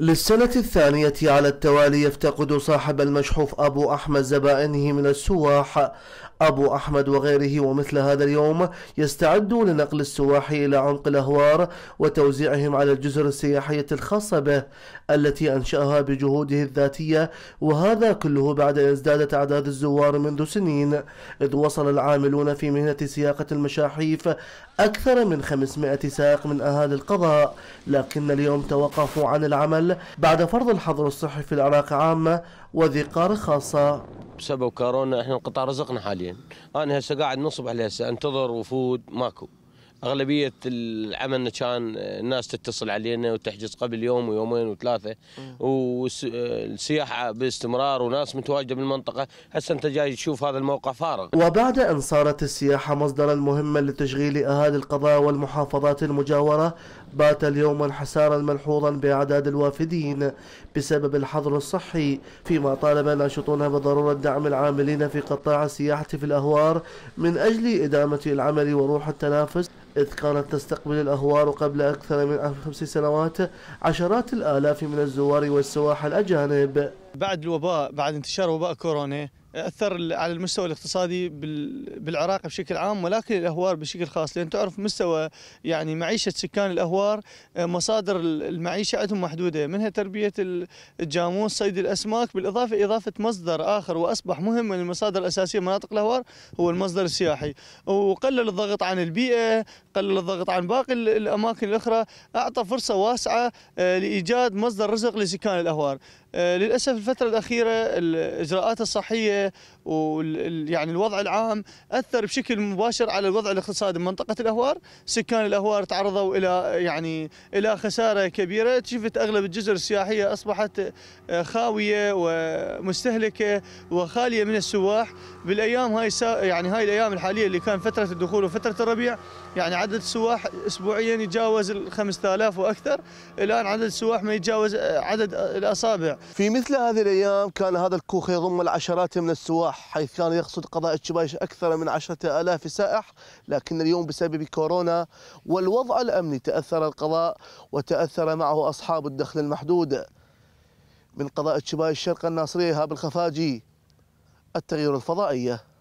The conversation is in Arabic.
للسنة الثانية على التوالي يفتقد صاحب المشحوف أبو أحمد زبائنه من السواح أبو أحمد وغيره ومثل هذا اليوم يستعد لنقل السواح إلى عمق الأهوار وتوزيعهم على الجزر السياحية الخاصة به التي أنشأها بجهوده الذاتية وهذا كله بعد أن ازدادت أعداد الزوار منذ سنين إذ وصل العاملون في مهنة سياقة المشاحيف أكثر من 500 سائق من أهالي القضاء لكن اليوم توقفوا عن العمل بعد فرض الحظر الصحي في العراق عامة وذي قار خاصة بسبب كورونا احنا انقطع رزقنا حاليا انا هسه قاعد من الصبح لهسه انتظر وفود ماكو اغلبيه العمل كان الناس تتصل علينا وتحجز قبل يوم ويومين وثلاثه والسياحه باستمرار وناس متواجده بالمنطقه هسه انت جاي تشوف هذا الموقع فارغ وبعد ان صارت السياحه مصدرا مهما لتشغيل اهالي القضاء والمحافظات المجاوره بات اليوم انحسارا ملحوظا بأعداد الوافدين بسبب الحظر الصحي فيما طالب ناشطون بضرورة دعم العاملين في قطاع السياحة في الأهوار من أجل إدامة العمل وروح التنافس إذ كانت تستقبل الأهوار قبل أكثر من خمس سنوات عشرات الآلاف من الزوار والسواح الأجانب بعد الوباء بعد انتشار وباء كورونا اثر على المستوى الاقتصادي بالعراق بشكل عام ولكن الاهوار بشكل خاص لان تعرف مستوى يعني معيشه سكان الاهوار آه، مصادر المعيشه عندهم محدوده منها تربيه الجاموس صيد الاسماك بالاضافه اضافه مصدر اخر واصبح مهم من المصادر الاساسيه مناطق الاهوار هو المصدر السياحي وقلل الضغط عن البيئه قلل الضغط عن باقي الاماكن الاخرى اعطى فرصه واسعه آه، لايجاد مصدر رزق لسكان الاهوار آه، للاسف الفتره الاخيره الاجراءات الصحيه ويعني الوضع العام اثر بشكل مباشر على الوضع الاقتصادي بمنطقه الاهوار، سكان الاهوار تعرضوا الى يعني الى خساره كبيره، شفت اغلب الجزر السياحيه اصبحت آه، خاويه ومستهلكه وخاليه من السواح، بالايام هاي يعني هاي الايام الحاليه اللي كان فتره الدخول وفتره الربيع يعني عدد السواح اسبوعيا يتجاوز ال 5000 واكثر، الان عدد السواح ما يتجاوز آه، عدد الاصابع في مثل هذه الأيام كان هذا الكوخ يضم العشرات من السواح حيث كان يقصد قضاء الشبايش أكثر من عشرة آلاف سائح لكن اليوم بسبب كورونا والوضع الأمني تأثر القضاء وتأثر معه أصحاب الدخل المحدود من قضاء الشبايش شرق الناصرية هاب الخفاجي التغيير الفضائية